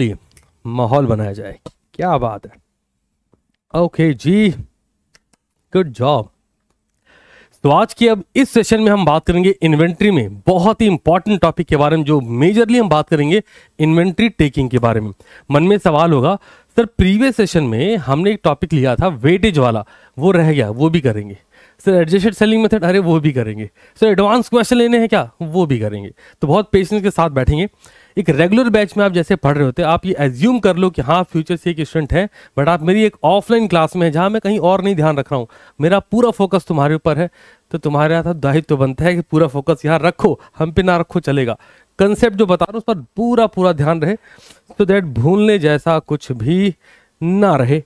लिए माहौल बनाया जाए क्या बात है ओके जी गुड जॉब तो आज के अब इस सेशन में हम बात करेंगे इन्वेंट्री में बहुत ही इंपॉर्टेंट टॉपिक के बारे में जो मेजरली हम बात करेंगे इन्वेंट्री टेकिंग के बारे में मन में सवाल होगा सर प्रीवियस सेशन में हमने एक टॉपिक लिया था वेटेज वाला वो रह गया वो भी करेंगे सर एडजस्टेड सेलिंग मेथड अरे वो भी करेंगे सर एडवांस क्वेश्चन लेने हैं क्या वो भी करेंगे तो बहुत पेशेंस के साथ बैठेंगे एक रेगुलर बैच में आप जैसे पढ़ रहे होते आप ये एज्यूम कर लो कि हाँ फ्यूचर से एक स्टूडेंट है बट आप मेरी एक ऑफलाइन क्लास में है जहाँ मैं कहीं और नहीं ध्यान रख रहा हूँ मेरा पूरा फोकस तुम्हारे ऊपर है तो तुम्हारे यहाँ तो दायित्व तो बनता है कि पूरा फोकस यहाँ रखो हम पे ना रखो चलेगा कंसेप्ट जो बता रहा हूँ उस पर पूरा पूरा ध्यान रहे तो दैट भूलने जैसा कुछ भी ना रहे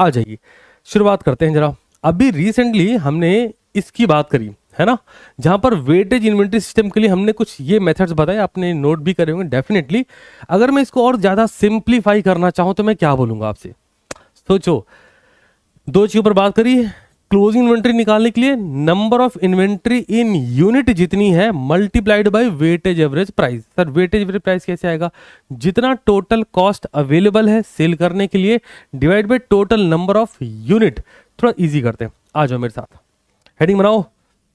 आ जाइए शुरुआत करते हैं जरा अभी रिसेंटली हमने इसकी बात करी है ना जहां पर वेटेज इन्वेंट्री सिस्टम के लिए हमने कुछ ये मेथड्स बताए आपने नोट भी करे होंगे डेफिनेटली अगर मैं इसको और ज्यादा सिंप्लीफाई करना चाहूं तो मैं क्या बोलूंगा आपसे सोचो दो चीजों पर बात करी क्लोजिंग इन्वेंट्री निकालने के लिए number of inventory in unit जितनी है multiplied by weightage average price sir weightage average price कैसे आएगा जितना टोटल कॉस्ट अवेलेबल है सेल करने के लिए divide by total number of unit थोड़ा इजी करते हैं आ जाओ मेरे साथ हेडिंग बनाओ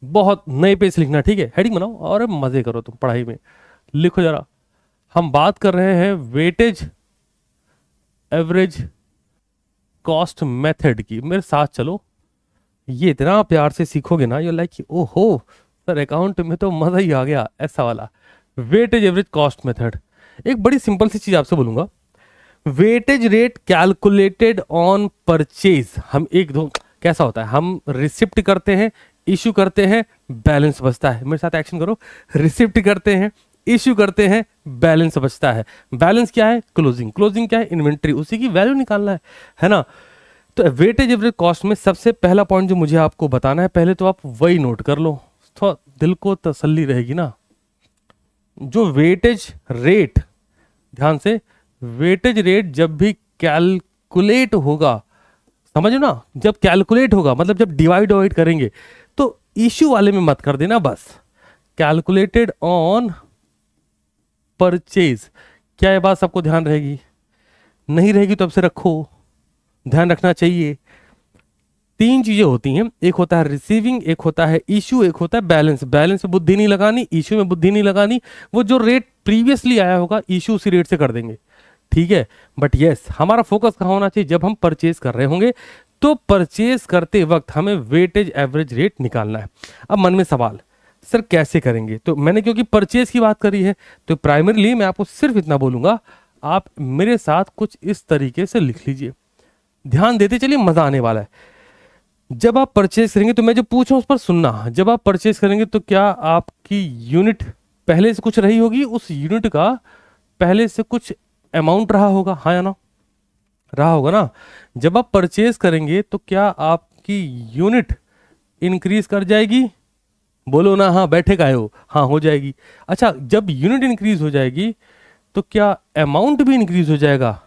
बहुत नए पेज लिखना ठीक है हेडिंग बनाओ और मज़े करो तुम पढ़ाई में लिखो जरा हम बात कर रहे हैं वेटेज एवरेज कॉस्ट मेथड की मेरे साथ चलो ये इतना प्यार से सीखोगे ना ये लाइक ओ हो सर अकाउंट में तो मज़ा ही आ गया ऐसा वाला वेटेज एवरेज कॉस्ट मेथड एक बड़ी सिंपल सी चीज़ आपसे बोलूंगा weightage rate calculated on purchase हम एक दो कैसा होता है हम रिसिप्ट करते हैं इशू करते हैं बैलेंस बचता है मेरे साथ एक्शन करो रिसिप्ट करते हैं इश्यू करते हैं बैलेंस बचता है बैलेंस क्या है क्लोजिंग क्लोजिंग क्या है इन्वेंट्री उसी की वैल्यू निकालना है है ना तो वेटेज एवरेज कॉस्ट में सबसे पहला पॉइंट जो मुझे आपको बताना है पहले तो आप वही नोट कर लो तो दिल को तसल्ली रहेगी ना जो वेटेज रेट ध्यान से वेटेज रेट जब भी कैलकुलेट होगा समझो ना जब कैलकुलेट होगा मतलब जब डिवाइड डिवाइड करेंगे इश्यू वाले में मत कर देना बस कैलकुलेटेड ऑन परचेज क्या ये बात सबको ध्यान रहेगी नहीं रहेगी तो अब से रखो ध्यान रखना चाहिए तीन चीजें होती हैं एक होता है रिसीविंग एक होता है इश्यू एक होता है बैलेंस बैलेंस में बुद्धि नहीं लगानी इश्यू में बुद्धि नहीं लगानी वो जो रेट प्रीवियसली आया होगा इशू उसी रेट से कर देंगे ठीक है बट यस हमारा फोकस कहाँ होना चाहिए जब हम परचेज कर रहे होंगे तो परचेज करते वक्त हमें वेटेज एवरेज रेट निकालना है अब मन में सवाल सर कैसे करेंगे तो मैंने क्योंकि परचेज की बात करी है तो प्राइमरीली मैं आपको सिर्फ इतना बोलूंगा आप मेरे साथ कुछ इस तरीके से लिख लीजिए ध्यान देते चलिए मज़ा आने वाला है जब आप परचेज करेंगे तो मैं जो पूछा उस पर सुनना जब आप परचेज करेंगे तो क्या आपकी यूनिट पहले से कुछ रही होगी उस यूनिट का पहले से कुछ अमाउंट रहा होगा हाँ या ना रहा होगा ना जब आप परचेज करेंगे तो क्या आपकी यूनिट इंक्रीज कर जाएगी बोलो ना हाँ बैठे का हो हाँ हो जाएगी अच्छा जब यूनिट इंक्रीज हो जाएगी तो क्या अमाउंट भी इंक्रीज हो जाएगा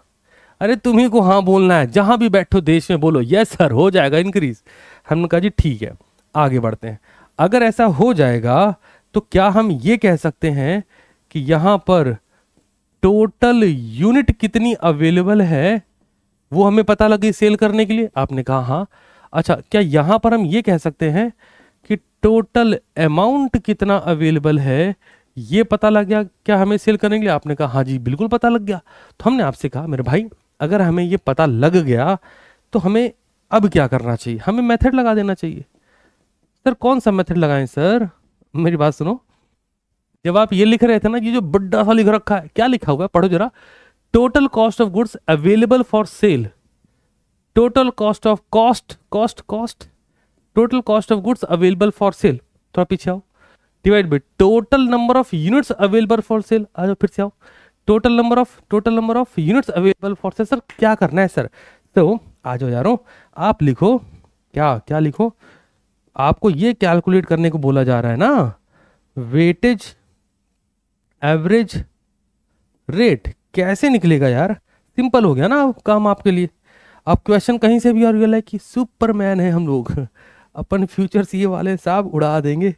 अरे तुम्ही को हाँ बोलना है जहाँ भी बैठो देश में बोलो यस सर हो जाएगा इंक्रीज हमने कहा जी ठीक है आगे बढ़ते हैं अगर ऐसा हो जाएगा तो क्या हम ये कह सकते हैं कि यहाँ पर टोटल यूनिट कितनी अवेलेबल है वो हमें पता गई सेल करने के लिए आपने कहा हाँ अच्छा क्या यहाँ पर हम ये कह सकते हैं कि टोटल अमाउंट कितना अवेलेबल है ये पता लग गया क्या हमें सेल करने के लिए आपने कहा हाँ जी बिल्कुल पता लग गया तो हमने आपसे कहा मेरे भाई अगर हमें ये पता लग गया तो हमें अब क्या करना चाहिए हमें मेथड लगा देना चाहिए सर कौन सा मेथड लगाएं सर मेरी बात सुनो जब आप ये लिख रहे थे ना ये जो बड्डा सा लिख रखा है क्या लिखा हुआ है पढ़ो जरा total cost of goods available for sale total cost of cost cost cost total cost of goods available for sale थोड़ा पीछे आओ divide by total number of units available for sale आ जाओ फिर से आओ total number of total number of units available for sale sir क्या करना है सर तो आ जाओ यारो आप लिखो क्या क्या लिखो आपको ये कैलकुलेट करने को बोला जा रहा है ना वेटेज एवरेज रेट कैसे निकलेगा यार सिंपल हो गया ना अब काम आपके लिए अब क्वेश्चन कहीं से भी और गया है कि सुपरमैन है हम लोग अपन फ्यूचर सीए वाले साहब उड़ा देंगे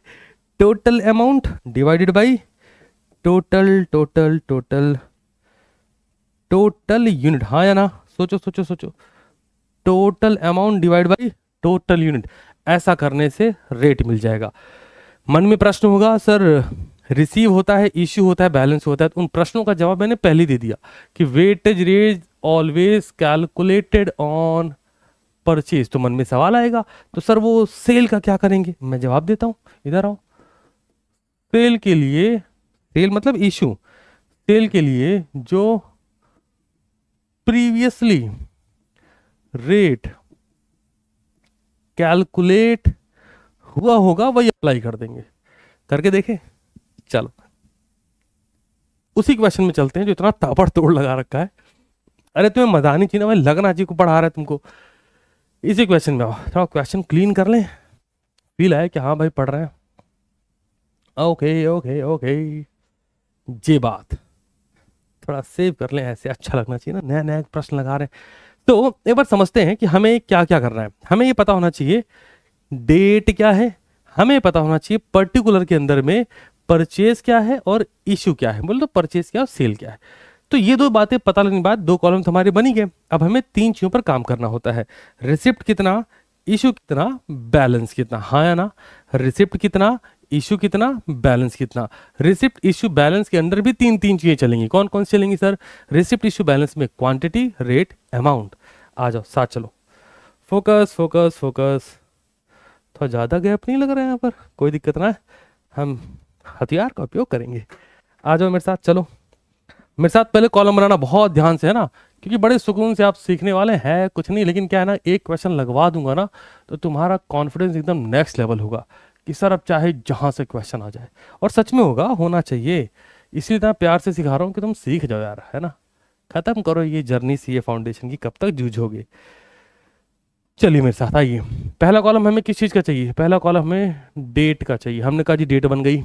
total amount divided by total total total total unit हाँ या ना सोचो सोचो सोचो total amount divide by total unit ऐसा करने से रेट मिल जाएगा मन में प्रश्न होगा सर रिसीव होता है इश्यू होता है बैलेंस होता है तो उन प्रश्नों का जवाब मैंने पहले दे दिया कि weightage rate always calculated on purchase तो मन में सवाल आएगा तो सर वो सेल का क्या करेंगे मैं जवाब देता हूँ इधर आओ सेल के लिए सेल मतलब इशू सेल के लिए जो प्रीवियसली रेट कैलकुलेट हुआ होगा वही अप्लाई कर देंगे करके देखें चलो उसी क्वेश्चन में चलते हैं जो इतना तोड़ लगा रखा है अरे तुम्हें मजा नहीं चाहिए मैं लगना चाहिए को पढ़ा रहा है तुमको इसी क्वेश्चन में आओ थोड़ा क्वेश्चन क्लीन कर लें फील आए कि हाँ भाई पढ़ रहे हैं ओके ओके ओके जे बात थोड़ा सेव कर लें ऐसे अच्छा लगना चाहिए ना नया नया प्रश्न लगा रहे हैं तो एक बार समझते हैं कि हमें क्या क्या करना है हमें ये पता होना चाहिए डेट क्या है हमें पता होना चाहिए पर्टिकुलर के अंदर में परचेज क्या है और इश्यू क्या है बोले तो परचेज क्या और सेल क्या है तो ये दो बातें पता लगने के बाद दो कॉलम हमारे बनी गए अब हमें तीन चीज़ों पर काम करना होता है रिसिप्ट कितना इशू कितना बैलेंस कितना हाँ या ना रिसिप्ट कितना इशू कितना बैलेंस कितना रिसिप्ट इशू बैलेंस के अंदर भी तीन तीन चीज़ें चलेंगी कौन कौन सी चलेंगी सर रिसिप्ट इशू बैलेंस में क्वांटिटी रेट अमाउंट आ जाओ साथ चलो फोकस फोकस फोकस थोड़ा ज़्यादा गैप नहीं लग रहा है यहाँ पर कोई दिक्कत ना है हम हथियार का उपयोग करेंगे आ जाओ मेरे साथ चलो मेरे साथ पहले कॉलम बनाना बहुत ध्यान से है ना क्योंकि बड़े सुकून से आप सीखने वाले हैं कुछ नहीं लेकिन क्या है ना एक क्वेश्चन लगवा दूंगा ना तो तुम्हारा कॉन्फिडेंस एकदम नेक्स्ट लेवल होगा कि सर अब चाहे जहाँ से क्वेश्चन आ जाए और सच में होगा होना चाहिए इसी तरह तो प्यार से सिखा रहा हूँ कि तुम सीख जाओ यार है ना ख़त्म करो ये जर्नी सी ए फाउंडेशन की कब तक जूझोगे चलिए मेरे साथ आइए पहला कॉलम हमें किस चीज़ का चाहिए पहला कॉलम हमें डेट का चाहिए हमने कहा जी डेट बन गई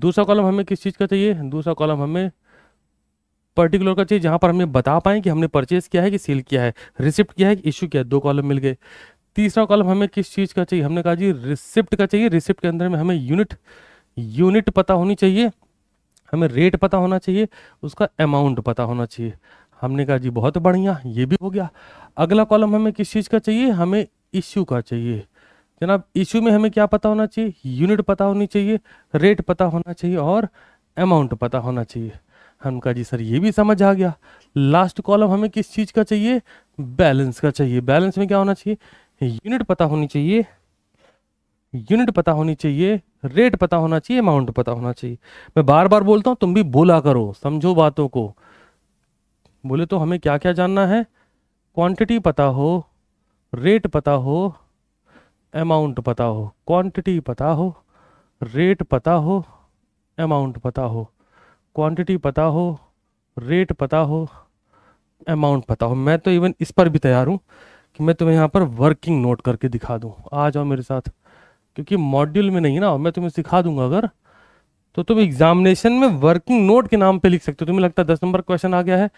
दूसरा कॉलम हमें किस चीज़ का चाहिए दूसरा कॉलम हमें पर्टिकुलर का चाहिए जहाँ पर हमें बता पाएँ कि हमने परचेज किया है कि सेल किया है रिसिप्ट किया है कि इशू किया है दो कॉलम मिल गए तीसरा कॉलम हमें किस चीज़ का चाहिए हमने कहा जी रिसिप्ट का चाहिए रिसिप्ट के अंदर में हमें यूनिट यूनिट पता होनी चाहिए हमें रेट पता होना चाहिए उसका अमाउंट पता होना चाहिए हमने कहा जी बहुत बढ़िया ये भी हो गया अगला कॉलम हमें किस चीज़ का चाहिए हमें इश्यू का चाहिए जनाब इशू में हमें क्या पता होना चाहिए यूनिट पता होनी चाहिए रेट पता होना चाहिए और अमाउंट पता होना चाहिए हम कहा जी सर ये भी समझ आ गया लास्ट कॉलम हमें किस चीज़ का चाहिए बैलेंस का चाहिए बैलेंस में क्या होना चाहिए यूनिट पता होनी चाहिए यूनिट पता होनी चाहिए रेट पता होना चाहिए अमाउंट पता होना चाहिए मैं बार बार बोलता हूँ तुम भी बोला करो समझो बातों को बोले तो हमें क्या क्या जानना है क्वांटिटी पता हो रेट पता हो अमाउंट पता हो क्वांटिटी पता हो रेट पता हो अमाउंट पता हो क्वांटिटी पता हो रेट पता हो अमाउंट पता हो मैं तो इवन इस पर भी तैयार हूँ कि मैं तुम्हें यहाँ पर वर्किंग नोट करके दिखा दूँ आ जाओ मेरे साथ क्योंकि मॉड्यूल में नहीं ना मैं तुम्हें सिखा दूंगा अगर तो तुम एग्जामिनेशन में वर्किंग नोट के नाम पे लिख सकते हो तुम्हें लगता है दस नंबर क्वेश्चन आ गया है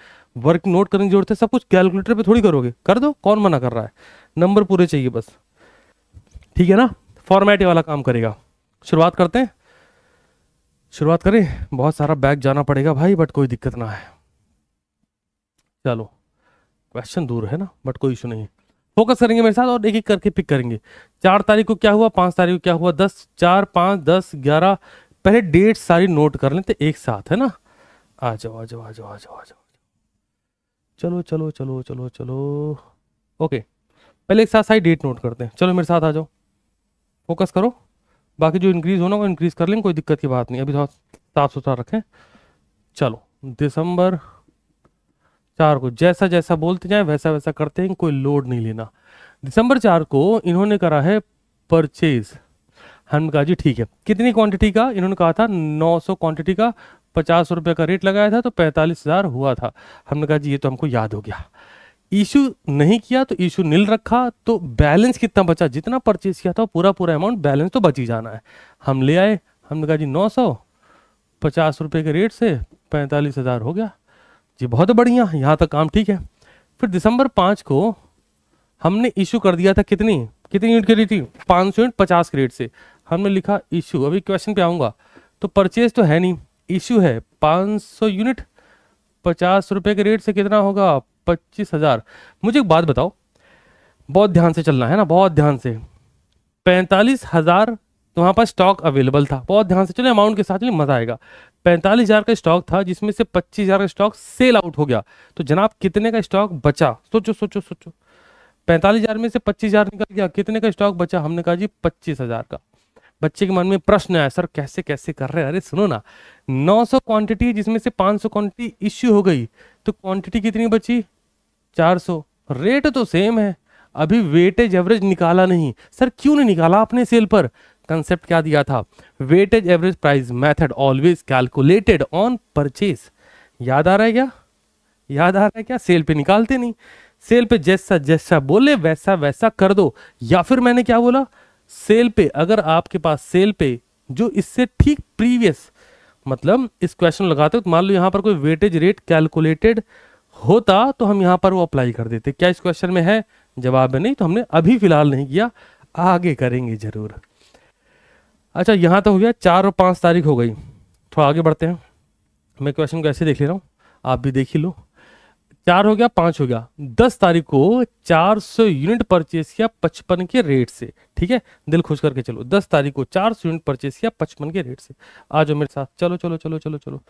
वर्किंग नोट करने की जरूरत है सब कुछ कैलकुलेटर पे थोड़ी करोगे कर दो कौन मना कर रहा है नंबर पूरे चाहिए बस ठीक है ना फॉर्मेट वाला काम करेगा शुरुआत करते हैं शुरुआत करें बहुत सारा बैग जाना पड़ेगा भाई बट कोई दिक्कत ना है चलो क्वेश्चन दूर है ना बट कोई इशू नहीं फोकस करेंगे मेरे साथ और एक एक करके पिक करेंगे चार तारीख को क्या हुआ पाँच तारीख को क्या हुआ दस चार पाँच दस ग्यारह पहले डेट सारी नोट कर लेते एक साथ है ना आ जाओ आ जाओ आ जाओ आ जाओ आ जाओ चलो चलो चलो चलो चलो ओके पहले एक साथ सारी डेट नोट करते हैं चलो मेरे साथ आ जाओ फोकस करो बाकी जो इंक्रीज़ होना वो इंक्रीज़ कर लेंगे कोई दिक्कत की बात नहीं अभी थोड़ा साफ सुथरा रखें चलो दिसंबर चार को जैसा जैसा बोलते जाए वैसा वैसा करते हैं कोई लोड नहीं लेना दिसंबर चार को इन्होंने करा है परचेज हमने कहा जी ठीक है कितनी क्वांटिटी का इन्होंने कहा था 900 क्वांटिटी का पचास रुपये का रेट लगाया था तो पैंतालीस हज़ार हुआ था हमने कहा जी ये तो हमको याद हो गया इशू नहीं किया तो इशू नील रखा तो बैलेंस कितना बचा जितना परचेज किया था पूरा पूरा अमाउंट बैलेंस तो बच ही जाना है हम ले आए हमने कहा जी नौ सौ पचास रुपये के रेट से पैंतालीस हज़ार हो गया जी बहुत बढ़िया यहाँ तक काम ठीक है फिर दिसंबर पाँच को हमने इशू कर दिया था कितनी कितनी यूनिट करी थी पाँच सौ यूनिट पचास के रेट से हमने लिखा इशू अभी क्वेश्चन पे आऊँगा तो परचेज तो है नहीं इशू है पाँच सौ यूनिट पचास रुपये के रेट से कितना होगा पच्चीस हज़ार मुझे एक बात बताओ बहुत ध्यान से चलना है ना बहुत ध्यान से पैंतालीस हज़ार तो वहाँ पर स्टॉक अवेलेबल था बहुत ध्यान से चले अमाउंट के साथ चलिए मज़ा आएगा पैंतालीस हज़ार का स्टॉक था जिसमें से पच्चीस हज़ार का स्टॉक सेल आउट हो गया तो जनाब कितने का स्टॉक बचा सोचो सोचो सोचो पैंतालीस हज़ार में से पच्चीस हज़ार निकल गया कितने का स्टॉक बचा हमने कहा जी पच्चीस हज़ार का बच्चे के मन में प्रश्न आया सर कैसे कैसे कर रहे हैं अरे सुनो ना 900 क्वांटिटी जिसमें से 500 क्वांटिटी इश्यू हो गई तो क्वांटिटी कितनी बची 400 रेट तो सेम है अभी वेटेज एवरेज निकाला नहीं सर क्यों नहीं निकाला आपने सेल पर कंसेप्ट क्या दिया था weightage average price method always calculated on purchase याद आ रहा है क्या याद आ रहा है क्या सेल पे निकालते नहीं सेल पे जैसा जैसा बोले वैसा वैसा कर दो या फिर मैंने क्या बोला सेल पे अगर आपके पास सेल पे जो इससे ठीक प्रीवियस मतलब इस क्वेश्चन लगाते हो तो मान लो यहाँ पर कोई वेटेज रेट कैलकुलेटेड होता तो हम यहाँ पर वो अप्लाई कर देते क्या इस क्वेश्चन में है जवाब है नहीं तो हमने अभी फिलहाल नहीं किया आगे करेंगे जरूर अच्छा यहाँ तो हो गया चार और पाँच तारीख हो गई थोड़ा आगे बढ़ते हैं मैं क्वेश्चन को ऐसे देख ले रहा हूँ आप भी देख ही लो चार हो गया पाँच हो गया दस तारीख को चार सौ यूनिट परचेस किया पचपन के रेट से ठीक है दिल खुश करके चलो दस तारीख को चार सौ यूनिट परचेस किया पचपन के रेट से आ जाओ मेरे साथ चलो चलो चलो चलो चलो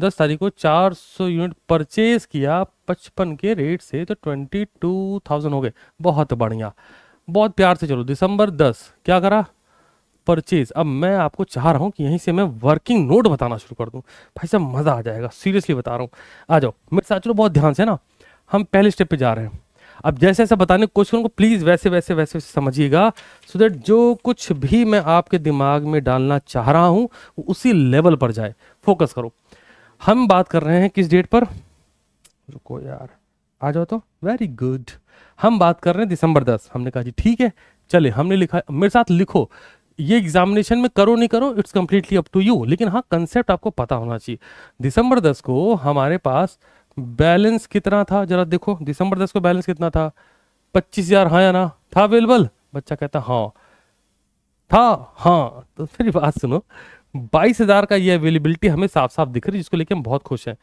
दस तारीख को 400 यूनिट परचेज किया पचपन के रेट से तो ट्वेंटी टू थाउजेंड हो गए बहुत बढ़िया बहुत प्यार से चलो दिसंबर दस क्या करा परचेज अब मैं आपको चाह रहा हूँ कि यहीं से मैं वर्किंग नोट बताना शुरू कर दूँ भाई साहब मज़ा आ जाएगा सीरियसली बता रहा हूँ आ जाओ मेरे साथ चलो बहुत ध्यान से ना हम पहले स्टेप पे जा रहे हैं अब जैसे ऐसे बताने की कोशिश प्लीज़ वैसे वैसे वैसे, वैसे समझिएगा सो दैट जो कुछ भी मैं आपके दिमाग में डालना चाह रहा हूँ उसी लेवल पर जाए फोकस करो हम बात कर रहे हैं किस डेट पर रुको यार आ जाओ तो वेरी गुड हम बात कर रहे हैं दिसंबर दस हमने कहा जी ठीक है चले हमने लिखा मेरे साथ लिखो ये एग्जामिनेशन में करो नहीं करो it's completely up to you लेकिन हाँ कंसेप्ट आपको पता होना चाहिए दिसंबर दस को हमारे पास बैलेंस कितना था जरा देखो दिसंबर दस को बैलेंस कितना था पच्चीस हजार हाँ या ना था अवेलेबल बच्चा कहता हाँ था हाँ तो फिर बात सुनो बाईस हजार का ये अवेलेबिलिटी हमें साफ साफ दिख रही है जिसको लेके हम बहुत खुश हैं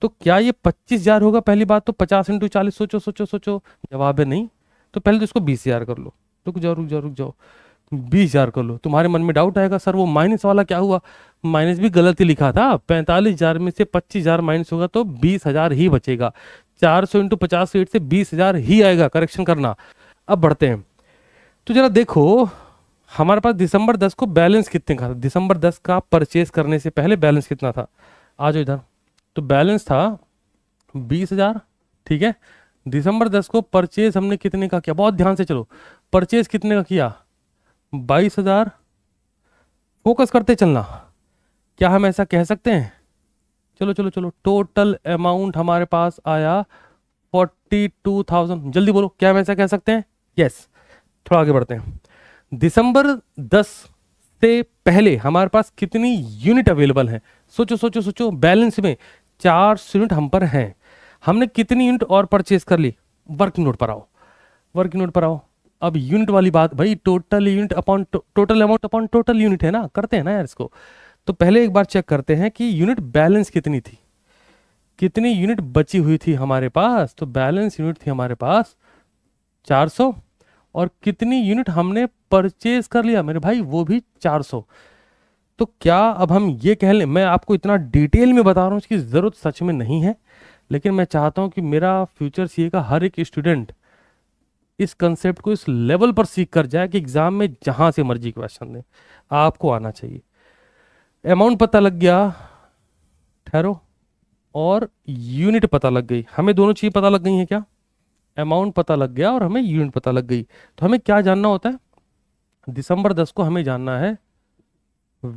तो क्या ये पच्चीस हजार होगा पहली बात तो पचास इंटू चालीस सोचो सोचो सोचो जवाब है नहीं तो पहले तो इसको बीस हजार कर लो रुक जाओ रुक जाओ रुक जाओ बीस हजार कर लो तुम्हारे मन में डाउट आएगा सर वो माइनस वाला क्या हुआ माइनस भी गलत ही लिखा था पैंतालीस हजार में से पच्चीस हजार माइनस होगा तो बीस हजार ही बचेगा चार सौ इंटू पचास से बीस हजार ही आएगा करेक्शन करना अब बढ़ते हैं तो जरा देखो हमारे पास दिसंबर दस को बैलेंस कितने का था दिसंबर दस का परचेज करने से पहले बैलेंस कितना था आ जाओ इधर तो बैलेंस था बीस हजार ठीक है दिसंबर दस को परचेज हमने कितने का किया बहुत ध्यान से चलो परचेज कितने का किया बाईस हजार फोकस करते चलना क्या हम ऐसा कह सकते हैं चलो चलो चलो टोटल अमाउंट हमारे पास आया फोर्टी टू थाउजेंड जल्दी बोलो क्या हम ऐसा कह सकते हैं यस थोड़ा आगे बढ़ते हैं दिसंबर 10 से पहले हमारे पास कितनी यूनिट अवेलेबल है सोचो सोचो सोचो बैलेंस में चार यूनिट हम पर हैं हमने कितनी यूनिट और परचेज कर ली वर्किंग नोट पर आओ वर्किंग नोट पर आओ अब यूनिट वाली बात भाई total unit upon total amount upon total unit है ना करते हैं ना यार इसको तो पहले एक बार चेक करते हैं कि यूनिट बैलेंस कितनी थी कितनी यूनिट बची हुई थी हमारे पास तो बैलेंस यूनिट थी हमारे पास और कितनी यूनिट हमने परचेज कर लिया मेरे भाई वो भी 400 तो क्या अब हम ये कह लें मैं आपको इतना डिटेल में बता रहा हूँ इसकी ज़रूरत सच में नहीं है लेकिन मैं चाहता हूँ कि मेरा फ्यूचर सी का हर एक स्टूडेंट इस कंसेप्ट को इस लेवल पर सीख कर जाए कि एग्ज़ाम में जहाँ से मर्जी क्वेश्चन दें आपको आना चाहिए अमाउंट पता लग गया ठहरो और यूनिट पता लग गई हमें दोनों चीज़ पता लग गई हैं क्या अमाउंट पता लग गया और हमें यूनिट पता लग गई तो हमें क्या जानना होता है दिसंबर दस को हमें जानना है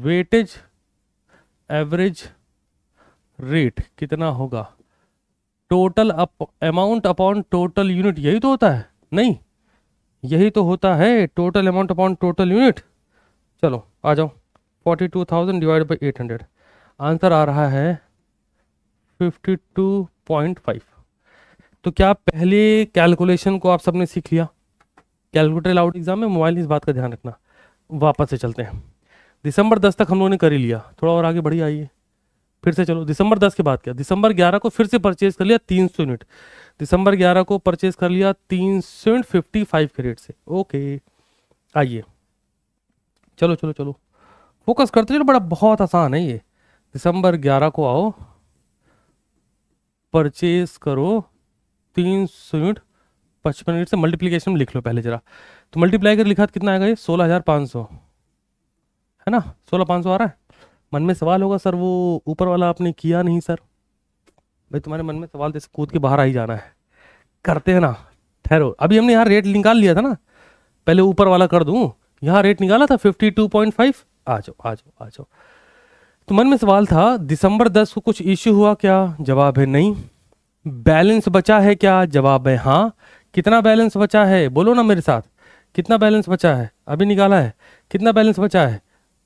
वेटेज एवरेज रेट कितना होगा total amount upon total unit यही तो होता है नहीं यही तो होता है total amount upon total unit चलो आ जाओ forty two thousand divide by eight hundred answer आ रहा है फिफ्टी टू पॉइंट फाइव तो क्या पहले कैलकुलेशन को आप सबने सीख लिया कैलकुलेटर अलाउड एग्जाम में मोबाइल इस बात का ध्यान रखना वापस से चलते हैं दिसंबर दस तक हम लोगों ने कर ही लिया थोड़ा और आगे बढ़ी आइए फिर से चलो दिसंबर दस के बाद क्या दिसंबर ग्यारह को फिर से परचेज कर लिया तीन सौ यूनिट दिसंबर ग्यारह को परचेज कर लिया तीन सौ यूनिट फिफ्टी फाइव के रेट से ओके आइए चलो चलो चलो फोकस करते चलो बड़ा बहुत आसान है ये दिसंबर ग्यारह को आओ परचेज करो तीन सौ यूनिट पचपन यूनिट से मल्टीप्लीकेशन लिख लो पहले जरा तो मल्टीप्लाई कर लिखा तो कितना आएगा ये सोलह हज़ार पाँच सौ है ना सोलह पाँच सौ आ रहा है मन में सवाल होगा सर वो ऊपर वाला आपने किया नहीं सर भाई तुम्हारे मन में सवाल जैसे कूद के बाहर आ ही जाना है करते हैं ना ठहरो अभी हमने यहाँ रेट निकाल लिया था ना पहले ऊपर वाला कर दूँ यहाँ रेट निकाला था फिफ्टी टू पॉइंट फाइव आ जाओ आ जाओ आ जाओ तो मन में सवाल था दिसंबर दस को कुछ इश्यू हुआ क्या जवाब है नहीं बैलेंस बचा है क्या जवाब है हाँ कितना बैलेंस बचा है बोलो ना मेरे साथ कितना बैलेंस बचा है अभी निकाला है कितना बैलेंस बचा है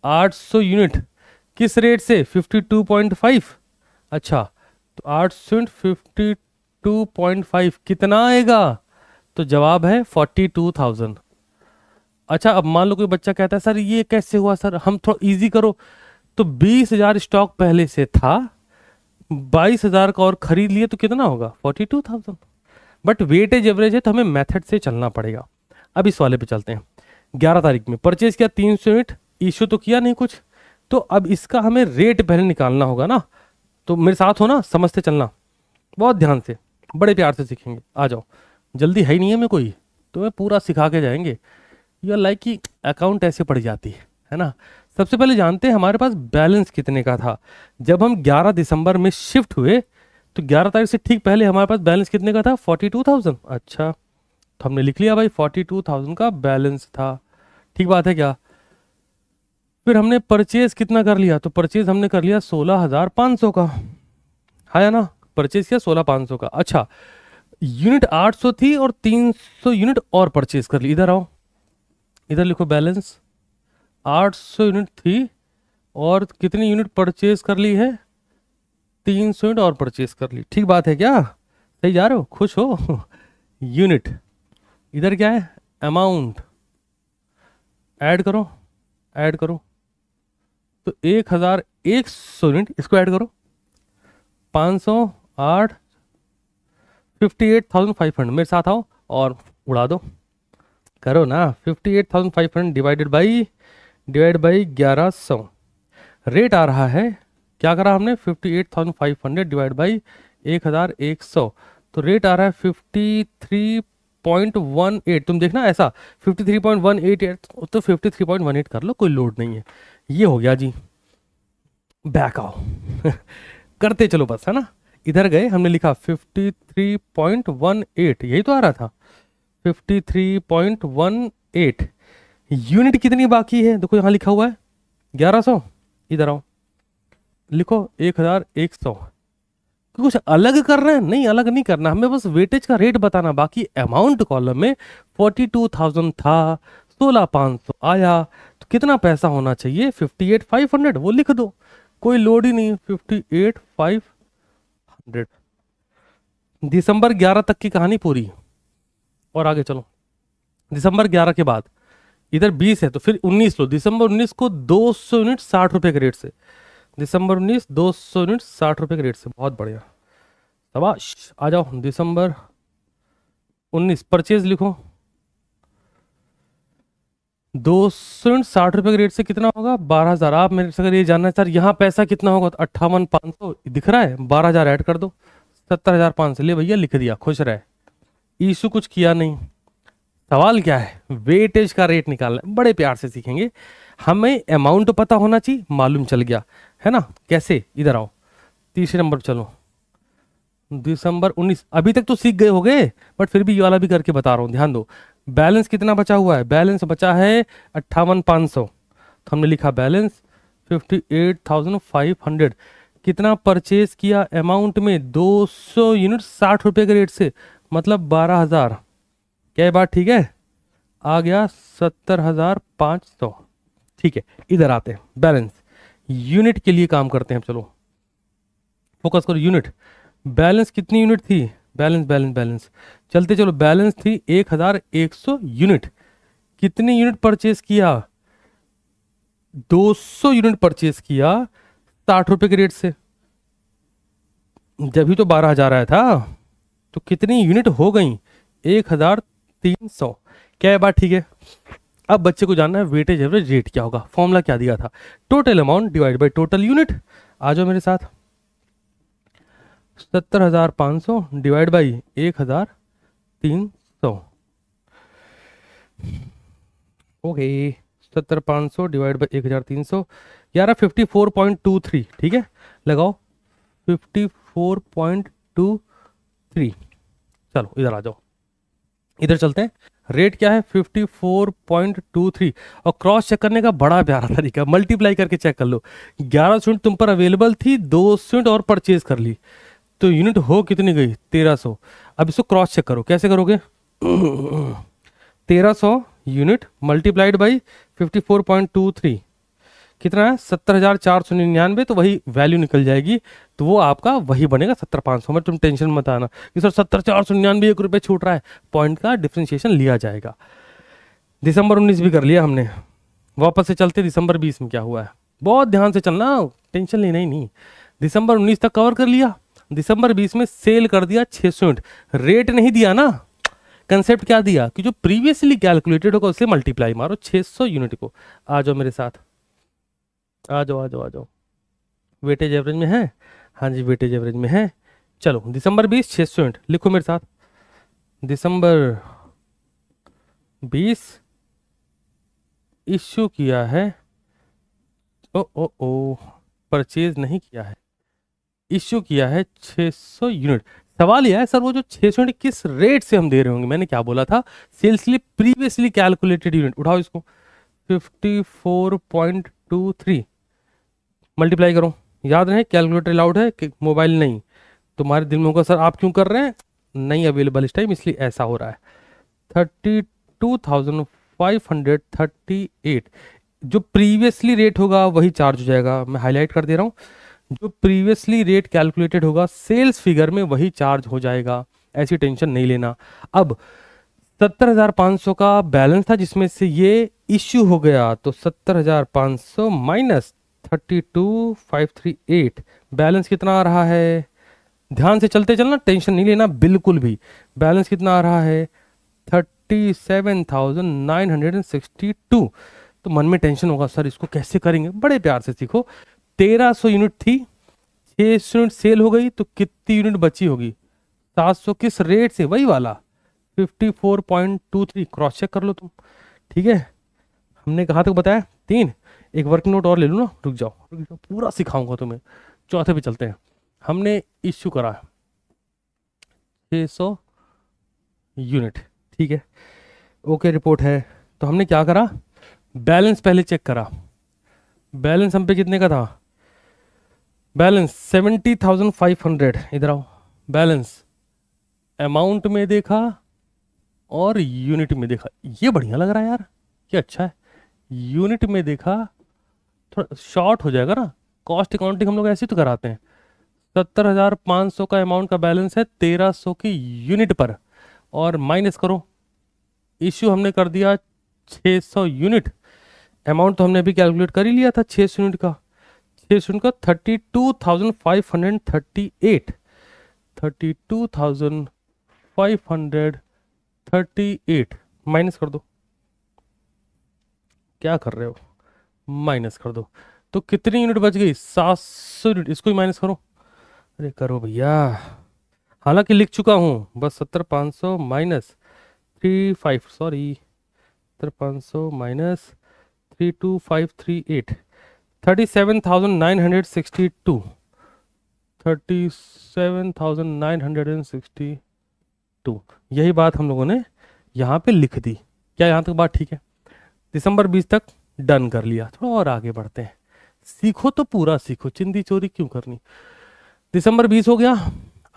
800 यूनिट किस रेट से 52.5 अच्छा तो आठ सौ फिफ्टी टू पॉइंट फाइव कितना आएगा तो जवाब है फोर्टी टू थाउजेंड अच्छा अब मान लो कोई बच्चा कहता है सर ये कैसे हुआ सर हम थोड़ा इजी करो तो बीस हजार स्टॉक पहले से था बाईस हजार का और खरीद लिए तो कितना होगा forty two thousand but weightage average है तो हमें मेथड से चलना पड़ेगा अब इस वाले पे चलते हैं ग्यारह तारीख में परचेज किया तीन सौ यूनिट इश्यू तो किया नहीं कुछ तो अब इसका हमें रेट पहले निकालना होगा ना तो मेरे साथ हो ना समझते चलना बहुत ध्यान से बड़े प्यार से सीखेंगे आ जाओ जल्दी है ही नहीं है मैं कोई तो मैं पूरा सिखा के जाएंगे यू आर लाइक कि अकाउंट ऐसे पड़ जाती है ना सबसे पहले जानते हैं हमारे पास बैलेंस कितने का था जब हम 11 दिसंबर में शिफ्ट हुए तो 11 तारीख से ठीक पहले हमारे पास बैलेंस कितने का था 42,000 अच्छा तो हमने लिख लिया भाई 42,000 का बैलेंस था ठीक बात है क्या फिर हमने परचेज कितना कर लिया तो परचेज हमने कर लिया सोलह का है ना परचेज किया सौ का अच्छा यूनिट 800 थी और 300 यूनिट और परचेज कर ली इधर आओ इधर लिखो बैलेंस 800 यूनिट थी और कितनी यूनिट परचेज कर ली है 300 यूनिट और परचेज कर ली ठीक बात है क्या सही जा रहे हो खुश हो यूनिट इधर क्या है अमाउंट ऐड करो ऐड करो तो एक हज़ार एक सौ यूनिट इसको ऐड करो पाँच सौ आठ fifty eight thousand five hundred मेरे साथ आओ और उड़ा दो करो ना fifty eight thousand five hundred divided by divide by ग्यारह सौ रेट आ रहा है क्या करा हमने fifty eight thousand five hundred divide by एक हज़ार एक सौ तो रेट आ रहा है fifty three point one eight तुम देखना ऐसा fifty three point one eight eight तो fifty three point one eight कर लो कोई लोड नहीं है ये हो गया जी बैक आओ करते चलो बस है ना इधर गए हमने लिखा fifty three point one eight यही तो आ रहा था fifty three point one eight unit कितनी बाकी है देखो यहाँ लिखा हुआ है ग्यारह सौ इधर आओ लिखो एक हजार एक सौ कुछ अलग कर रहे हैं नहीं अलग नहीं करना हमें बस वेटेज का रेट बताना बाकी अमाउंट कॉलम में फोर्टी टू थाउजेंड था सोलह पाँच सौ आया तो कितना पैसा होना चाहिए फिफ्टी एट फाइव हंड्रेड वो लिख दो कोई लोड ही नहीं फिफ्टी एट फाइव हंड्रेड दिसंबर ग्यारह तक की कहानी पूरी और आगे चलो दिसंबर ग्यारह के बाद इधर 20 है तो फिर 19 लो दिसंबर 19 को 200 यूनिट साठ रुपये के रेट से दिसंबर 19 200 यूनिट साठ रुपये के रेट से बहुत बढ़िया तबाश आ जाओ दिसंबर 19 परचेज लिखो दो सौ यूनिट साठ रुपये के रेट से कितना होगा बारह हज़ार आप मेरे से अगर ये जानना है सर यहाँ पैसा कितना होगा तो अट्ठावन पाँच सौ दिख रहा है बारह हज़ार ऐड कर दो सत्तर हज़ार पाँच सौ ले भैया लिख दिया खुश रहे ईशू कुछ किया नहीं सवाल क्या है वेटेज का रेट निकालना बड़े प्यार से सीखेंगे हमें अमाउंट तो पता होना चाहिए मालूम चल गया है ना कैसे इधर आओ तीसरे नंबर पर चलो दिसंबर 19 अभी तक तो सीख गए हो गए बट फिर भी ये वाला भी करके बता रहा हूँ ध्यान दो बैलेंस कितना बचा हुआ है बैलेंस बचा है अट्ठावन पाँच सौ तो हमने लिखा balance fifty eight thousand five hundred कितना परचेज किया अमाउंट में दो सौ यूनिट साठ रुपये के रेट से मतलब बारह हज़ार क्या ये बात ठीक है आ गया सत्तर हजार पांच सौ ठीक है इधर आते हैं बैलेंस यूनिट के लिए काम करते हैं चलो फोकस करो यूनिट बैलेंस कितनी यूनिट थी बैलेंस बैलेंस बैलेंस चलते चलो बैलेंस थी एक हजार एक सौ यूनिट कितनी यूनिट परचेस किया दो सौ यूनिट परचेस किया साठ रुपए के रेट से जब ही तो बारह हजार आया था तो कितनी यूनिट हो गई एक हजार तीन सौ क्या बात ठीक है अब बच्चे को जानना है वेटेज एवरेज रेट क्या होगा फॉर्मूला क्या दिया था total amount divide by total unit आ जाओ मेरे साथ सत्तर हजार पाँच सौ डिवाइड बाई एक हजार तीन सौ ओके सत्तर पाँच सौ डिवाइड बाई एक हजार तीन सौ ग्यारह fifty four point two three ठीक है लगाओ fifty four point two three चलो इधर आ जाओ इधर चलते हैं रेट क्या है 54.23 और क्रॉस चेक करने का बड़ा प्यारा तरीका मल्टीप्लाई करके चेक कर लो 11 सूट तुम पर अवेलेबल थी दो सूट और परचेज कर ली तो यूनिट हो कितनी गई 1300 अब इसको क्रॉस चेक करो कैसे करोगे 1300 यूनिट मल्टीप्लाइड बाई 54.23 कितना है सत्तर हज़ार चार सौ निन्यानवे तो वही वैल्यू निकल जाएगी तो वो आपका वही बनेगा सत्तर पाँच सौ में मतलब तुम टेंशन मत आना कि सर सत्तर चार सौ निन्यानवे एक रुपये छूट रहा है पॉइंट का डिफ्रेंशिएशन लिया जाएगा दिसंबर उन्नीस भी कर लिया हमने वापस से चलते दिसंबर बीस में क्या हुआ है बहुत ध्यान से चलना टेंशन लेना ही नहीं दिसंबर उन्नीस तक कवर कर लिया दिसंबर बीस में सेल कर दिया छः सौ यूनिट रेट नहीं दिया ना कंसेप्ट क्या दिया कि जो प्रीवियसली कैलकुलेटेड होगा उससे मल्टीप्लाई मारो 600 यूनिट को आ जाओ मेरे साथ आ जाओ आ जाओ आ जाओ वेटेज एवरेज में है हाँ जी वेटेज एवरेज में है चलो दिसंबर बीस छः सौ यूनिट लिखो मेरे साथ दिसंबर बीस इश्यू किया है ओ ओ ओ परचेज नहीं किया है इश्यू किया है 600 यूनिट सवाल यह है सर वो जो 600 यूनिट किस रेट से हम दे रहे होंगे मैंने क्या बोला था सेल्स लिए प्रीवियसली कैलकुलेटेड यूनिट उठाओ इसको 54.23 मल्टीप्लाई करो याद रहे कैलकुलेटर अलाउड है मोबाइल नहीं तुम्हारे दिल में होगा सर आप क्यों कर रहे हैं नहीं अवेलेबल इस टाइम इसलिए ऐसा हो रहा है thirty two thousand five hundred thirty eight जो प्रीवियसली रेट होगा वही चार्ज हो जाएगा मैं हाईलाइट कर दे रहा हूँ जो प्रीवियसली रेट कैलकुलेटेड होगा सेल्स फिगर में वही चार्ज हो जाएगा ऐसी टेंशन नहीं लेना अब सत्तर हजार पाँच सौ का बैलेंस था जिसमें से ये इश्यू हो गया तो सत्तर हजार पाँच सौ minus thirty two five three eight balance कितना आ रहा है ध्यान से चलते चलना टेंशन नहीं लेना बिल्कुल भी बैलेंस कितना आ रहा है thirty seven thousand nine hundred and sixty two तो मन में टेंशन होगा सर इसको कैसे करेंगे बड़े प्यार से सीखो तेरह सौ यूनिट थी छः सौ यूनिट सेल हो गई तो कितनी यूनिट बची होगी सात सौ किस रेट से वही वाला fifty four point two three cross check कर लो तुम ठीक है हमने कहाँ तक बताया तीन एक वर्क नोट और ले लूँ ना रुक जाओ रुक जाओ पूरा सिखाऊंगा तुम्हें चौथे पे चलते हैं हमने इश्यू करा छः सौ यूनिट ठीक है ओके रिपोर्ट है तो हमने क्या करा बैलेंस पहले चेक करा बैलेंस हम पे कितने का था balance seventy thousand five hundred इधर आओ बैलेंस अमाउंट में देखा और यूनिट में देखा ये बढ़िया लग रहा है यार ये अच्छा है यूनिट में देखा शॉर्ट हो जाएगा ना कॉस्ट अकाउंटिंग हम लोग ऐसे तो कराते हैं सत्तर हज़ार पाँच सौ का अमाउंट का बैलेंस है तेरह सौ की यूनिट पर और माइनस करो इश्यू हमने कर दिया छः सौ यूनिट अमाउंट तो हमने अभी कैलकुलेट कर ही लिया था छः सौ यूनिट का छः सौ यूनिट का thirty two thousand five hundred thirty eight thirty two thousand five hundred thirty eight minus कर दो क्या कर रहे हो माइनस कर दो तो कितनी यूनिट बच गई सात सौ यूनिट इसको ही माइनस करो अरे करो भैया हालांकि लिख चुका हूँ बस सत्तर पाँच सौ माइनस थ्री फाइव सॉरी सत्तर पाँच सौ minus three two five three eight thirty seven thousand nine hundred sixty two thirty seven thousand nine hundred and sixty two यही बात हम लोगों ने यहाँ पे लिख दी क्या यहाँ तक बात ठीक है दिसंबर बीस तक डन कर लिया थोड़ा और आगे बढ़ते हैं सीखो तो पूरा सीखो चिंदी चोरी क्यों करनी दिसंबर 20 हो गया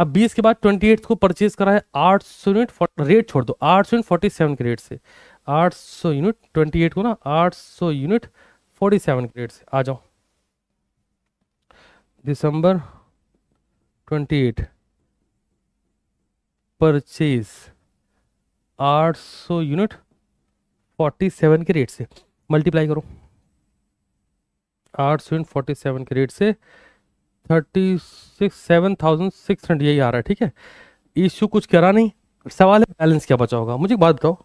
अब 20 के बाद 28 को परचेज करा है 800 यूनिट रेट छोड़ दो 800 यूनिट के रेट से 800 यूनिट 28 को ना 800 यूनिट 47 के रेट से आ जाओ दिसंबर 28 परचेज 800 यूनिट 47 के रेट से मल्टीप्लाई करो आठ सेवन फोर्टी सेवन के रेट से thirty six seven thousand six hundred यही आ रहा है ठीक है इश्यू कुछ करा नहीं सवाल है बैलेंस क्या बचा होगा मुझे बात बताओ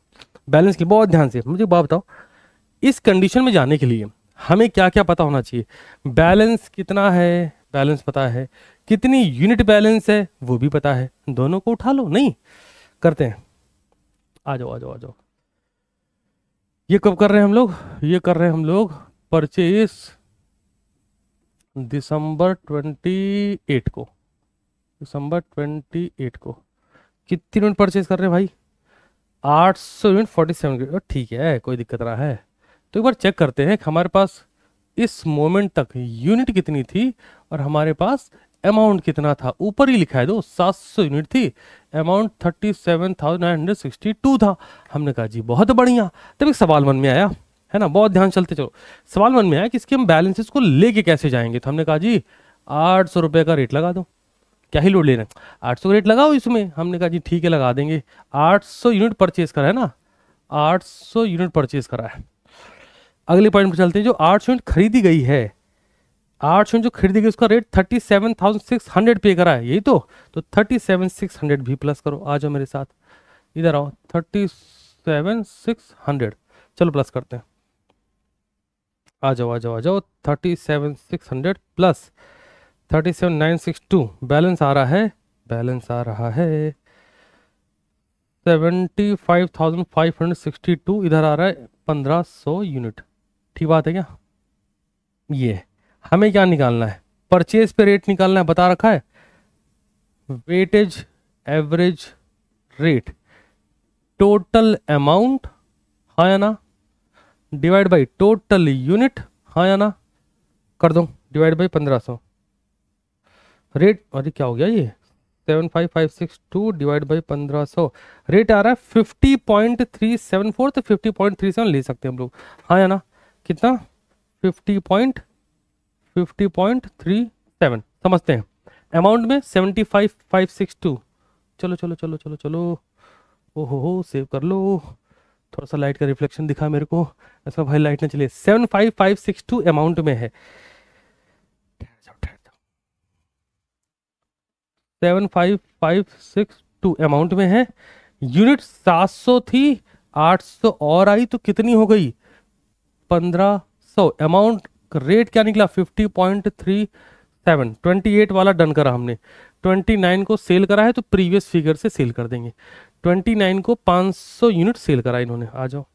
बैलेंस के बहुत ध्यान से मुझे बात बताओ इस कंडीशन में जाने के लिए हमें क्या क्या पता होना चाहिए बैलेंस कितना है बैलेंस पता है कितनी यूनिट बैलेंस है वो भी पता है दोनों को उठा लो नहीं करते हैं आ जाओ आ जाओ आ जाओ ये कब कर रहे हैं हम लोग ये कर रहे हैं हम लोग परचेस दिसंबर 28 को दिसंबर 28 को कितनी यूनिट परचेज कर रहे हैं भाई 800 सौ यूनिट फोर्टी सेवन ठीक है कोई दिक्कत ना है तो एक बार चेक करते हैं हमारे पास इस मोमेंट तक यूनिट कितनी थी और हमारे पास अमाउंट कितना था ऊपर ही लिखा है दो 700 यूनिट थी अमाउंट 37,962 था हमने कहा जी बहुत बढ़िया तब एक सवाल मन में आया है ना बहुत ध्यान चलते चलो सवाल मन में आया कि इसके हम बैलेंसेस को लेके कैसे जाएंगे तो हमने कहा जी आठ सौ रुपये का रेट लगा दो क्या ही लोड ले रहे हैं आठ सौ रेट लगाओ इसमें हमने कहा जी ठीक है लगा देंगे आठ सौ यूनिट परचेज करा है ना आठ सौ यूनिट परचेज करा है अगले पॉइंट पर चलते हैं जो आठ सौ यूनिट खरीदी गई है आठ शून्य जो खरीदेगी उसका rate thirty seven thousand six hundred पे करा है यही तो तो थर्टी सेवन सिक्स हंड्रेड भी प्लस करो आ जाओ मेरे साथ इधर आओ थर्टी सेवन सिक्स हंड्रेड चलो प्लस करते हैं आ जाओ आ जाओ आ जाओ thirty seven six hundred plus thirty seven nine six two balance आ रहा है बैलेंस आ रहा है seventy five thousand five hundred sixty two इधर आ रहा है पंद्रह सौ यूनिट ठीक बात है क्या ये हमें क्या निकालना है परचेज पे रेट निकालना है बता रखा है weightage average rate total amount हाँ या ना डिवाइड बाई टोटल यूनिट हाँ या ना कर दो डिवाइड बाई पंद्रह सौ रेट अरे क्या हो गया ये seven five five six two divide by पंद्रह सौ रेट आ रहा है fifty point three seven four तो फिफ्टी पॉइंट थ्री सेवन ले सकते हैं हम लोग हाँ या ना कितना फिफ्टी पॉइंट 50.37 समझते हैं अमाउंट में 75562 चलो चलो चलो चलो चलो ओहो हो सेव कर लो थोड़ा सा लाइट का रिफ्लेक्शन दिखा मेरे को ऐसा अच्छा, भाई लाइट ना चले 75562 अमाउंट में है 75562 अमाउंट में है यूनिट 700 थी 800 और आई तो कितनी हो गई 1500 अमाउंट रेट क्या निकला fifty point three seven twenty eight वाला डन करा हमने ट्वेंटी नाइन को सेल करा है तो प्रीवियस फिगर से सेल कर देंगे ट्वेंटी नाइन को पाँच सौ यूनिट सेल करा इन्होंने आ जाओ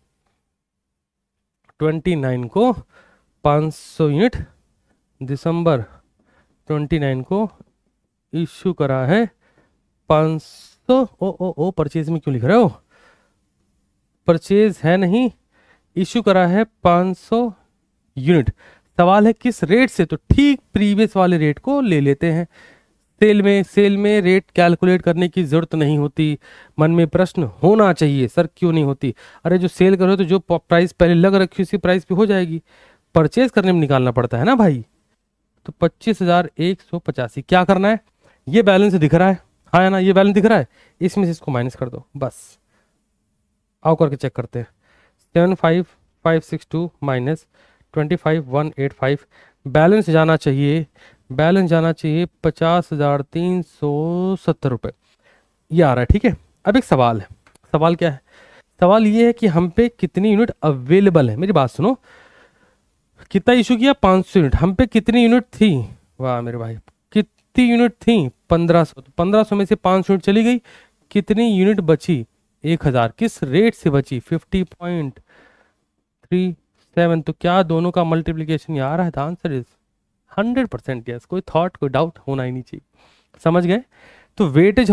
ट्वेंटी नाइन को पाँच सौ यूनिट दिसंबर ट्वेंटी नाइन को इश्यू करा है पाँच सौ ओ ओ ओ परचेज में क्यों लिख रहे हो परचेज है नहीं इशू करा है 500 यूनिट सवाल है किस रेट से तो ठीक प्रीवियस वाले रेट को ले लेते हैं सेल में सेल में रेट कैलकुलेट करने की ज़रूरत नहीं होती मन में प्रश्न होना चाहिए सर क्यों नहीं होती अरे जो सेल करो तो जो प्राइस पहले लग रखी उसी प्राइस पे हो जाएगी परचेज करने में निकालना पड़ता है ना भाई तो पच्चीस हज़ार एक सौ पचासी क्या करना है ये बैलेंस दिख रहा है हाँ है ना ये बैलेंस दिख रहा है इसमें से इसको माइनस कर दो बस आओ करके चेक करते हैं seven five five six two minus twenty five one eight five balance जाना चाहिए बैलेंस जाना चाहिए पचास हज़ार तीन सौ सत्तर रुपये ये आ रहा है ठीक है अब एक सवाल है सवाल क्या है सवाल ये है कि हम पे कितनी यूनिट अवेलेबल है मेरी बात सुनो कितना इशू किया पाँच सौ यूनिट हम पे कितनी यूनिट थी वाह मेरे भाई कितनी यूनिट थी पंद्रह सौ तो पंद्रह सौ में से पाँच सौ यूनिट चली गई कितनी यूनिट बची एक हज़ार किस रेट से बची फिफ्टी पॉइंट थ्री सेवन तो क्या दोनों का मल्टीप्लीकेशन आ रहा है answer is hundred percent yes कोई थॉट कोई डाउट होना ही नहीं चाहिए समझ गए तो वेटेज